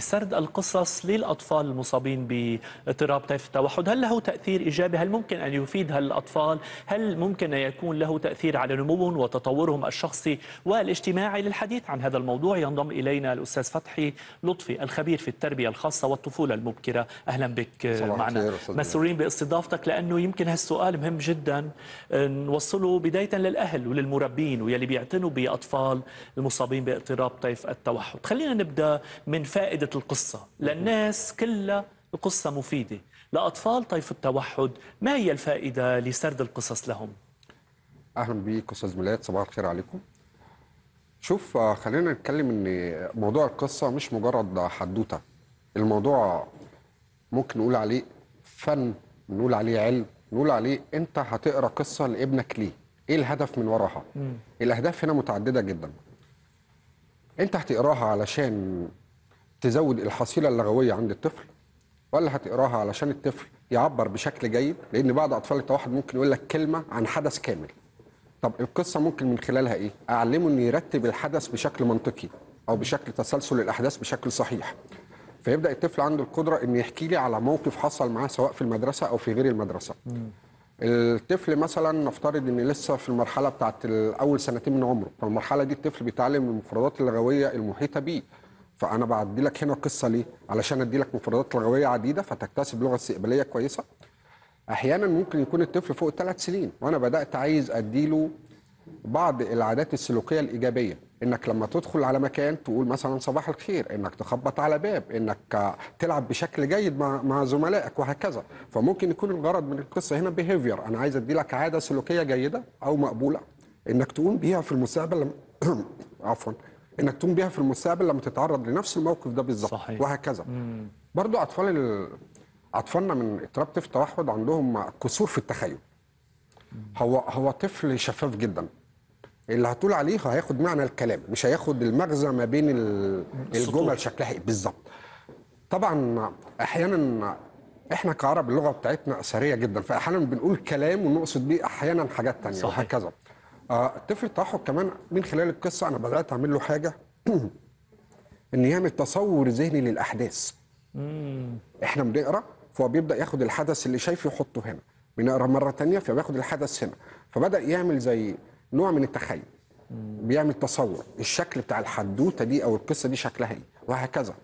سرد القصص للأطفال المصابين باضطراب طيف التوحد هل له تأثير إيجابي؟ هل ممكن أن يفيد هالأطفال؟ هل ممكن أن يكون له تأثير على نموهم وتطورهم الشخصي والاجتماعي؟ للحديث عن هذا الموضوع ينضم إلينا الأستاذ فتحي لطفي الخبير في التربية الخاصة والطفولة المبكرة أهلا بك معنا مسرورين باستضافتك لأنه يمكن هالسؤال مهم جدا نوصله بداية للأهل وللمربين ويلي بيعتنوا بأطفال المصابين باضطراب طيف التوحد خلينا نبدأ من فائدة فائدة القصة للناس كلها القصة مفيدة لأطفال طيف التوحد ما هي الفائدة لسرد القصص لهم؟ أهلا بيك أستاذ ميلاد صباح الخير عليكم شوف آه، خلينا نتكلم إن موضوع القصة مش مجرد حدوتة الموضوع ممكن نقول عليه فن نقول عليه علم نقول عليه أنت هتقرأ قصة لابنك ليه إيه الهدف من وراها؟ الأهداف هنا متعددة جدا انت هتقراها علشان تزود الحصيله اللغويه عند الطفل ولا هتقراها علشان الطفل يعبر بشكل جيد لان بعض اطفال التوحد ممكن يقول لك كلمه عن حدث كامل طب القصه ممكن من خلالها ايه اعلمه انه يرتب الحدث بشكل منطقي او بشكل تسلسل الاحداث بشكل صحيح فيبدا الطفل عنده القدره انه يحكي لي على موقف حصل معاه سواء في المدرسه او في غير المدرسه الطفل مثلا نفترض ان لسه في المرحله بتاعه اول سنتين من عمره فالمرحله دي الطفل بيتعلم المفردات اللغويه المحيطه بيه فانا بعدي لك هنا القصه ليه علشان ادي لك مفردات لغويه عديده فتكتسب لغه استقباليه كويسه احيانا ممكن يكون الطفل فوق ثلاث سنين وانا بدات عايز ادي له بعض العادات السلوكيه الايجابيه انك لما تدخل على مكان تقول مثلا صباح الخير انك تخبط على باب انك تلعب بشكل جيد مع مع زملائك وهكذا فممكن يكون الغرض من القصه هنا بيهيفير انا عايز ادي لك عاده سلوكيه جيده او مقبوله انك تقوم بيها في المستقبل عفوا انك تقوم بيها في المستقبل لما تتعرض لنفس الموقف ده بالظبط وهكذا مم. برضو اطفال ال... اطفالنا من اضطراب طفل التوحد عندهم كسور في التخيل هو هو طفل شفاف جدا اللي هتقول عليه هياخد معنى الكلام مش هياخد المغزى ما بين ال... الجمل شكلها ايه بالظبط طبعا احيانا احنا كعرب اللغه بتاعتنا اثريه جدا فاحيانا بنقول كلام ونقصد بيه احيانا حاجات ثانيه صحيح. وهكذا آه، الطفل التوحد كمان من خلال القصه انا بدات اعمل له حاجه ان يعمل تصور ذهني للاحداث احنا بنقرا فهو بيبدا ياخد الحدث اللي شايفه يحطه هنا بنقرا مره تانية فبياخد الحدث هنا فبدا يعمل زي نوع من التخيل بيعمل تصور الشكل بتاع الحدوته دي او القصه دي شكلها ايه وهكذا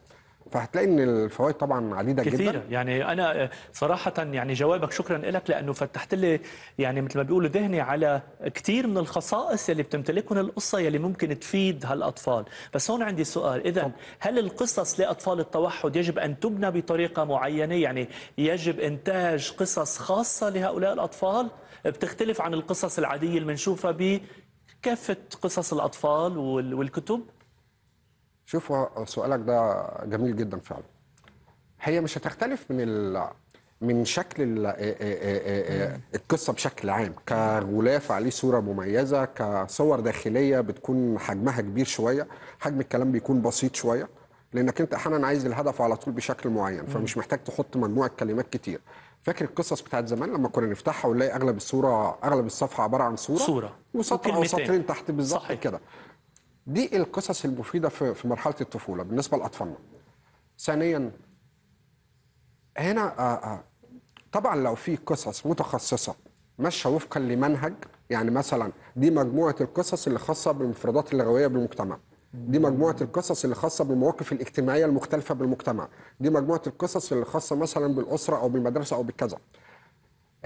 فهتلاقي ان الفوائد طبعا عديده كثيرة. جدا كثيره يعني انا آه، صراحه يعني جوابك شكرا لك لانه فتحت لي يعني مثل ما بيقولوا ذهني على كثير من الخصائص اللي بتمتلكهم القصه يلي ممكن تفيد هالاطفال بس هون عندي سؤال اذا هل القصص لاطفال التوحد يجب ان تبنى بطريقه معينه يعني يجب انتاج قصص خاصه لهؤلاء الاطفال بتختلف عن القصص العاديه اللي بنشوفها بكافه قصص الاطفال والكتب شوف سؤالك ده جميل جدا فعلا هي مش هتختلف من ال... من شكل ال... آه، آه، آه، القصه بشكل عام كغلاف عليه صوره مميزه كصور داخليه بتكون حجمها كبير شويه حجم الكلام بيكون بسيط شويه لانك انت احيانا عايز الهدف على طول بشكل معين فمش محتاج تحط مجموعه كلمات كتير فاكر القصص بتاعت زمان لما كنا نفتحها ونلاقي اغلب الصوره اغلب الصفحه عباره عن صوره صوره وسطر او سطرين تحت بالظبط كده دي القصص المفيده في في مرحله الطفوله بالنسبه لاطفالنا. ثانيا هنا آه، آه، طبعا لو في قصص متخصصه ماشيه وفقا لمنهج يعني مثلا دي مجموعه القصص اللي خاصه بالمفردات اللغويه بالمجتمع. دي مجموعه القصص اللي خاصه بالمواقف الاجتماعيه المختلفه بالمجتمع. دي مجموعه القصص اللي خاصه مثلا بالاسره او بالمدرسه او بالكذا.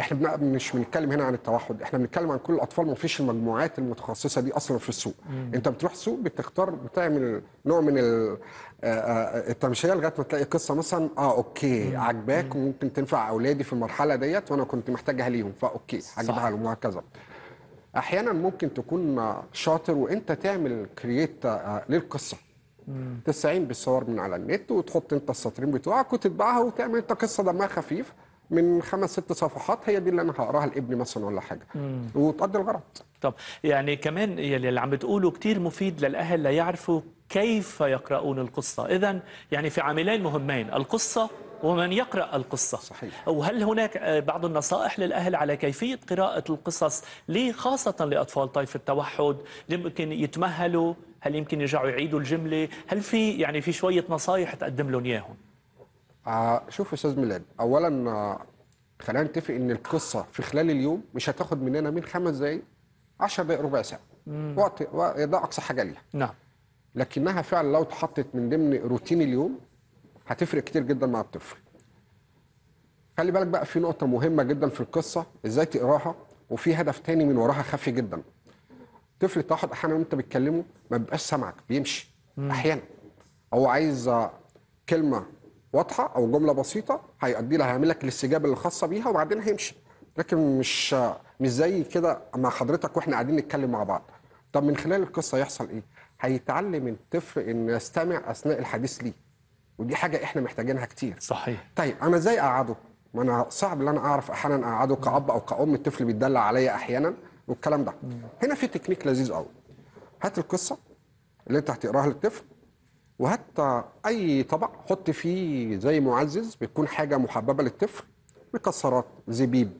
احنا مش بنتكلم هنا عن التوحد احنا بنتكلم عن كل الاطفال ما فيش المجموعات المتخصصه دي اصلا في السوق مم. انت بتروح سوق بتختار بتعمل نوع من آه، آه، التمشيه لغايه ما تلاقي قصه مثلا اه اوكي عجباك وممكن تنفع اولادي في المرحله ديت وانا كنت محتاجها ليهم فاوكي هجيبها لهم وهكذا احيانا ممكن تكون شاطر وانت تعمل كرييت آه، للقصه تستعين بالصور من على النت وتحط انت السطرين بتوعك وتتبعها وتعمل انت قصه دمها خفيف من خمس ست صفحات هي دي اللي انا هقراها لابني مثلا ولا حاجه وتقضي الغرض طب يعني كمان اللي عم بتقوله كتير مفيد للاهل ليعرفوا كيف يقرؤون القصه اذا يعني في عاملين مهمين القصه ومن يقرأ القصة صحيح. وهل هناك آه، بعض النصائح للأهل على كيفية قراءة القصص لخاصه خاصة لأطفال طيف التوحد يمكن يتمهلوا هل يمكن يرجعوا يعيدوا الجملة هل في يعني في شوية نصائح تقدم لهم إياهم آه، شوف استاذ ميلاد اولا آه، خلينا نتفق ان القصه في خلال اليوم مش هتاخد مننا من خمس دقائق 10 دقائق ربع ساعه وقت ده اقصى حاجه ليها نعم لكنها فعلا لو اتحطت من ضمن روتين اليوم هتفرق كتير جدا مع الطفل خلي بالك بقى في نقطه مهمه جدا في القصه ازاي تقراها وفي هدف تاني من وراها خفي جدا طفل تاخد احيانا وانت بتكلمه ما بيبقاش سامعك بيمشي احيانا هو عايز آه، كلمه واضحه او جمله بسيطه هيؤدي لها هيعمل لك الاستجابه الخاصه بيها وبعدين هيمشي لكن مش مش زي كده مع حضرتك واحنا قاعدين نتكلم مع بعض طب من خلال القصه يحصل ايه هيتعلم الطفل ان يستمع اثناء الحديث ليه ودي حاجه احنا محتاجينها كتير صحيح طيب انا ازاي اقعده ما انا صعب ان انا اعرف احيانا اقعده كاب او كام الطفل بيتدلع عليا احيانا والكلام ده هنا في تكنيك لذيذ قوي هات القصه اللي انت هتقراها للطفل وحتى اي طبق حط فيه زي معزز بتكون حاجه محببه للطفل مكسرات زبيب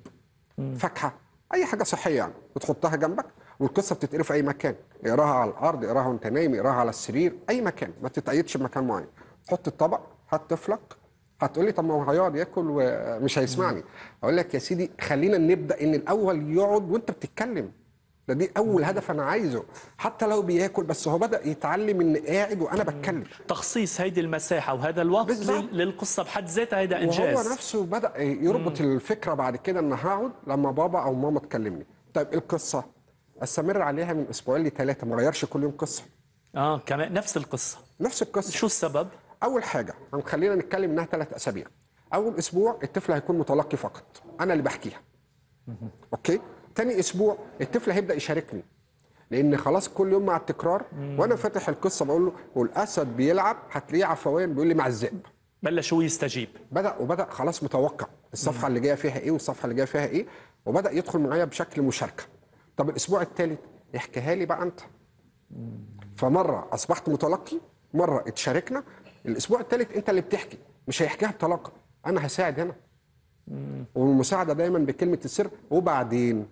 فاكهه اي حاجه صحيه يعني بتحطها جنبك والقصه بتتقرا في اي مكان اقراها على الارض اقراها وانت نايم اقراها على السرير اي مكان ما تتقيدش بمكان معين حط الطبق هات طفلك هتقول لي طب ما هو هيقعد ياكل ومش هيسمعني اقول لك يا سيدي خلينا نبدا ان الاول يقعد وانت بتتكلم ده دي اول هدف انا عايزه حتى لو بياكل بس هو بدا يتعلم ان قاعد وانا بتكلم تخصيص هيدي المساحه وهذا الوقت بالزبط. للقصه بحد ذاتها هيدا انجاز وهو نفسه بدا يربط مم. الفكره بعد كده ان هقعد لما بابا او ماما تكلمني طيب القصه استمر عليها من اسبوعين لثلاثه ما غيرش كل يوم قصه اه كمان نفس القصه نفس القصه شو السبب اول حاجه خلينا نتكلم انها ثلاث اسابيع اول اسبوع الطفل هيكون متلقي فقط انا اللي بحكيها اوكي تاني اسبوع الطفل هيبدا يشاركني لان خلاص كل يوم مع التكرار وانا فاتح القصه بقول له والاسد بيلعب هتلاقيه عفويا بيقول لي مع الذئب بلش هو يستجيب بدا وبدا خلاص متوقع الصفحه مم. اللي جايه فيها ايه والصفحه اللي جايه فيها ايه وبدا يدخل معايا بشكل مشاركه طب الاسبوع الثالث احكيها لي بقى انت فمره اصبحت متلقي مره اتشاركنا الاسبوع الثالث انت اللي بتحكي مش هيحكيها بطلاقه انا هساعد هنا والمساعده دايما بكلمه السر وبعدين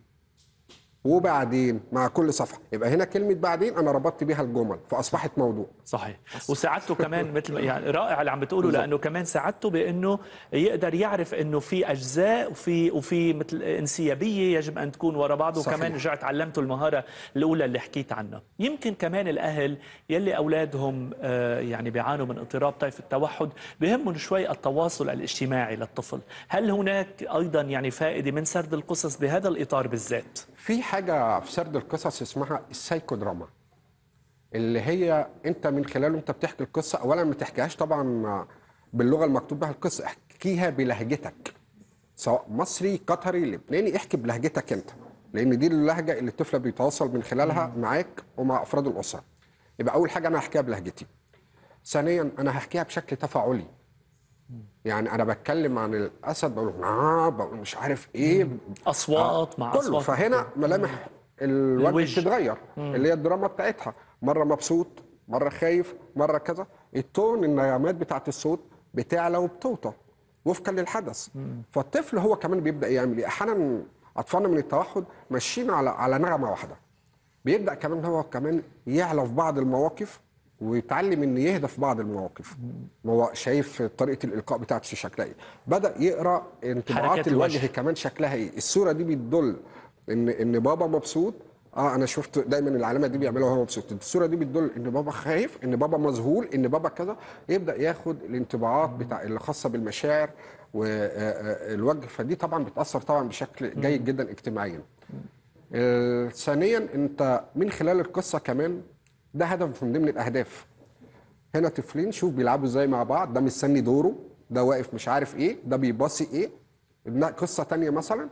وبعدين مع كل صفحه يبقى هنا كلمه بعدين انا ربطت بيها الجمل فاصبحت موضوع صحيح وساعدته كمان مثل يعني رائع اللي عم بتقوله لانه كمان ساعدته بانه يقدر يعرف انه في اجزاء وفي وفي مثل انسيابيه يجب ان تكون ورا بعض صحيح. وكمان رجعت علمته المهاره الاولى اللي حكيت عنها يمكن كمان الاهل يلي اولادهم آه، يعني بيعانوا من اضطراب طيف التوحد بهمهم شوي التواصل الاجتماعي للطفل هل هناك ايضا يعني فائده من سرد القصص بهذا الاطار بالذات في حاجه في سرد القصص اسمها السايكو دراما اللي هي انت من خلاله انت بتحكي القصه اولا ما تحكيهاش طبعا باللغه المكتوب بها القصه احكيها بلهجتك سواء مصري قطري لبناني احكي بلهجتك انت لان دي اللهجه اللي الطفل بيتواصل من خلالها معاك ومع افراد الاسره يبقى اول حاجه انا هحكيها بلهجتي ثانيا انا هحكيها بشكل تفاعلي يعني انا بتكلم عن الاسد بقول آه بقول مش عارف ايه اصوات مع كله اصوات فهنا ملامح الوجه بتتغير اللي هي الدراما بتاعتها مره مبسوط مره خايف مره كذا التون النغمات بتاعت الصوت بتعلى وبتوطى وفقا للحدث مم. فالطفل هو كمان بيبدا يعمل ايه احيانا اطفالنا من التوحد ماشيين على على نغمه واحده بيبدا كمان هو كمان يعلى في بعض المواقف ويتعلم ان يهدى في بعض المواقف ما هو شايف طريقه الالقاء بتاعته شكلها ايه بدا يقرا انطباعات الوجه وش. كمان شكلها ايه الصوره دي بتدل ان ان بابا مبسوط اه انا شفت دايما العلامه دي بيعملها وهو مبسوط الصوره دي بتدل ان بابا خايف ان بابا مذهول ان بابا كذا يبدا ياخد الانطباعات بتاع اللي خاصه بالمشاعر والوجه آه، آه، فدي طبعا بتاثر طبعا بشكل جيد جدا اجتماعيا آه، ثانيا انت من خلال القصه كمان ده هدف من ضمن الاهداف هنا طفلين شوف بيلعبوا ازاي مع بعض ده مستني دوره ده واقف مش عارف ايه ده بيباصي ايه قصه تانية مثلا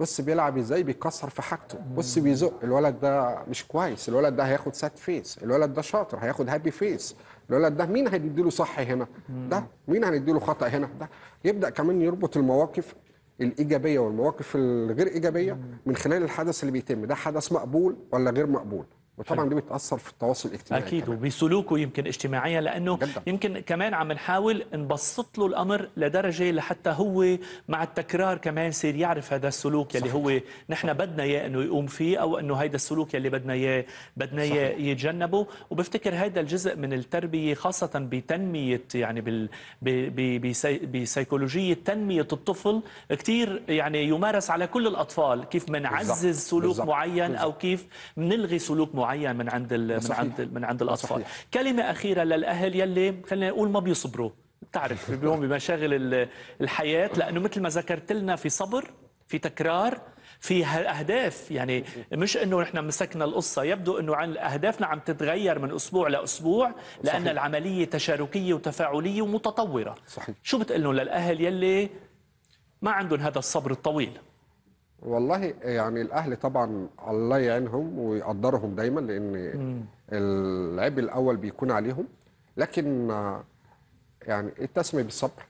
بص بيلعب ازاي بيكسر في حاجته بص بيزق الولد ده مش كويس الولد ده هياخد سات فيس الولد ده شاطر هياخد هابي فيس الولد ده مين له صح هنا ده مين هنديله خطا هنا ده يبدا كمان يربط المواقف الايجابيه والمواقف الغير ايجابيه من خلال الحدث اللي بيتم ده حدث مقبول ولا غير مقبول وطبعا دي بتاثر في التواصل الاجتماعي اكيد كمان. وبسلوكه يمكن اجتماعيا لانه جدا. يمكن كمان عم نحاول نبسط له الامر لدرجه لحتى هو مع التكرار كمان يصير يعرف هذا السلوك يلي هو نحن بدنا اياه انه يقوم فيه او انه هيدا السلوك يلي بدنا اياه بدنا اياه يتجنبه وبفتكر هذا الجزء من التربيه خاصه بتنميه يعني بال بسيكولوجيه تنميه الطفل كثير يعني يمارس على كل الاطفال كيف بنعزز سلوك بالزبط. معين بالزبط. او كيف بنلغي سلوك معين معين من عند من عند من عند الاطفال صحيح. كلمه اخيره للاهل يلي خلينا نقول ما بيصبروا بتعرف بهم بمشاغل الحياه لانه مثل ما ذكرت لنا في صبر في تكرار في اهداف يعني مش انه نحن مسكنا القصه يبدو انه عن اهدافنا عم تتغير من اسبوع لاسبوع لان صحيح. العمليه تشاركيه وتفاعليه ومتطوره صحيح. شو بتقول لهم للاهل يلي ما عندهم هذا الصبر الطويل والله يعني الاهلي طبعا الله يعينهم ويقدرهم دايما لان العبء الاول بيكون عليهم لكن يعني التسمي بالصبر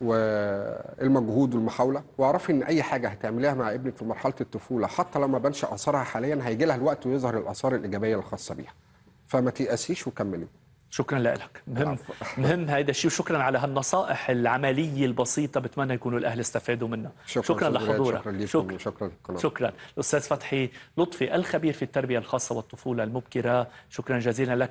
والمجهود والمحاوله واعرفي ان اي حاجه هتعمليها مع ابنك في مرحله الطفوله حتى لما بنش اثارها حاليا هيجي لها الوقت ويظهر الاثار الايجابيه الخاصه بيها فما تيأسيش وكملي شكرا لك مهم مهم هيدا الشيء وشكرا على هالنصائح العمليه البسيطه بتمنى يكونوا الاهل استفادوا منها شكرا, شكرا لحضورك شكرا شكرا شكرا, شكرا. الاستاذ فتحي لطفي الخبير في التربيه الخاصه والطفوله المبكره شكرا جزيلا لك